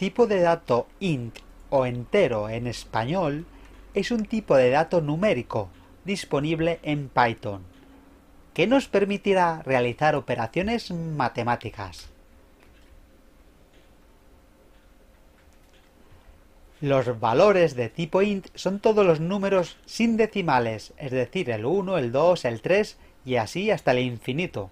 tipo de dato int o entero en español es un tipo de dato numérico disponible en Python, que nos permitirá realizar operaciones matemáticas. Los valores de tipo int son todos los números sin decimales, es decir, el 1, el 2, el 3 y así hasta el infinito.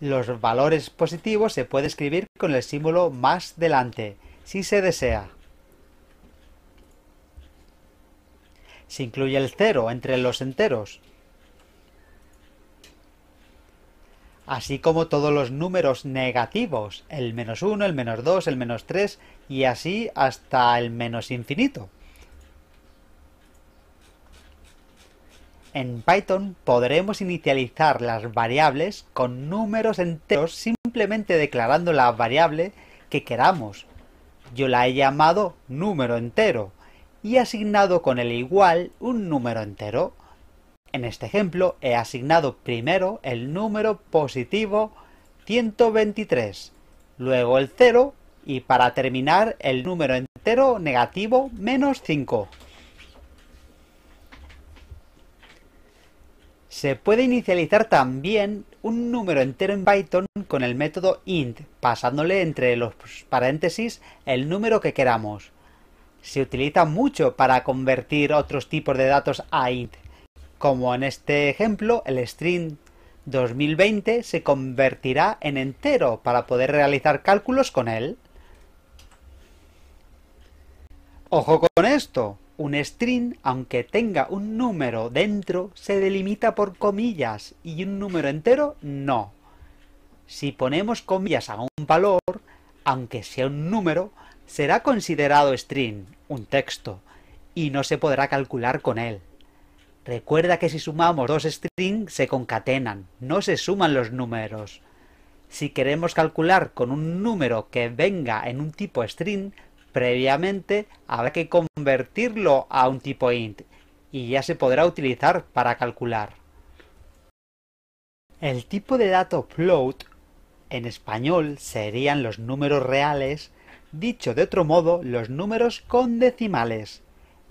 Los valores positivos se puede escribir con el símbolo más delante, si se desea. Se incluye el cero entre los enteros, así como todos los números negativos, el menos 1, el menos 2, el menos 3 y así hasta el menos infinito. En Python podremos inicializar las variables con números enteros simplemente declarando la variable que queramos. Yo la he llamado número entero y he asignado con el igual un número entero. En este ejemplo he asignado primero el número positivo 123, luego el 0 y para terminar el número entero negativo menos 5. Se puede inicializar también un número entero en Python con el método int, pasándole entre los paréntesis el número que queramos. Se utiliza mucho para convertir otros tipos de datos a int, como en este ejemplo el string 2020 se convertirá en entero para poder realizar cálculos con él. Ojo con esto, un string, aunque tenga un número dentro, se delimita por comillas y un número entero no. Si ponemos comillas a un valor, aunque sea un número, será considerado string, un texto, y no se podrá calcular con él. Recuerda que si sumamos dos strings se concatenan, no se suman los números. Si queremos calcular con un número que venga en un tipo string, previamente habrá que convertirlo a un tipo int y ya se podrá utilizar para calcular. El tipo de dato float en español serían los números reales, dicho de otro modo, los números con decimales.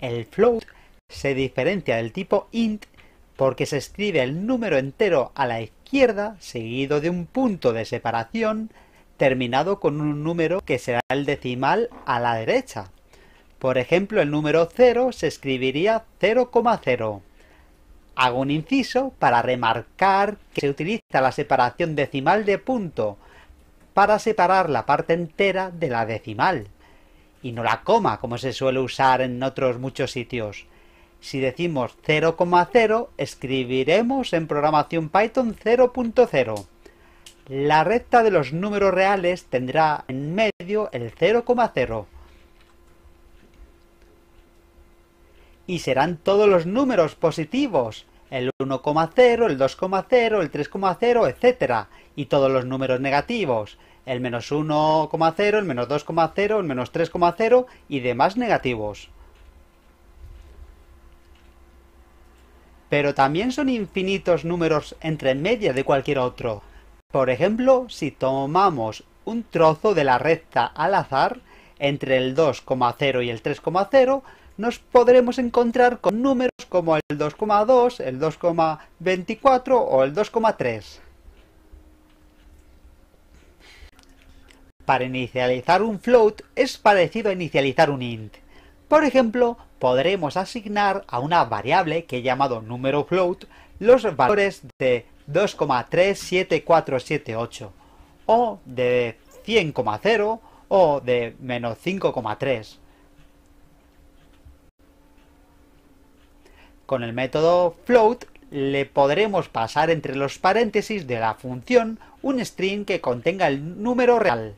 El float se diferencia del tipo int porque se escribe el número entero a la izquierda seguido de un punto de separación terminado con un número que será el decimal a la derecha. Por ejemplo, el número 0 se escribiría 0,0. Hago un inciso para remarcar que se utiliza la separación decimal de punto para separar la parte entera de la decimal y no la coma como se suele usar en otros muchos sitios. Si decimos 0,0 escribiremos en programación Python 0.0 la recta de los números reales tendrá en medio el 0,0. Y serán todos los números positivos, el 1,0, el 2,0, el 3,0, etc. Y todos los números negativos, el menos 1,0, el menos 2,0, el menos 3,0 y demás negativos. Pero también son infinitos números entre media de cualquier otro. Por ejemplo, si tomamos un trozo de la recta al azar, entre el 2,0 y el 3,0, nos podremos encontrar con números como el 2,2, el 2,24 o el 2,3. Para inicializar un float es parecido a inicializar un int. Por ejemplo, podremos asignar a una variable que he llamado número float los valores de 2,37478 o de 100,0 o de menos 5,3. Con el método float le podremos pasar entre los paréntesis de la función un string que contenga el número real.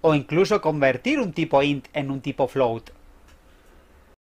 O incluso convertir un tipo int en un tipo float.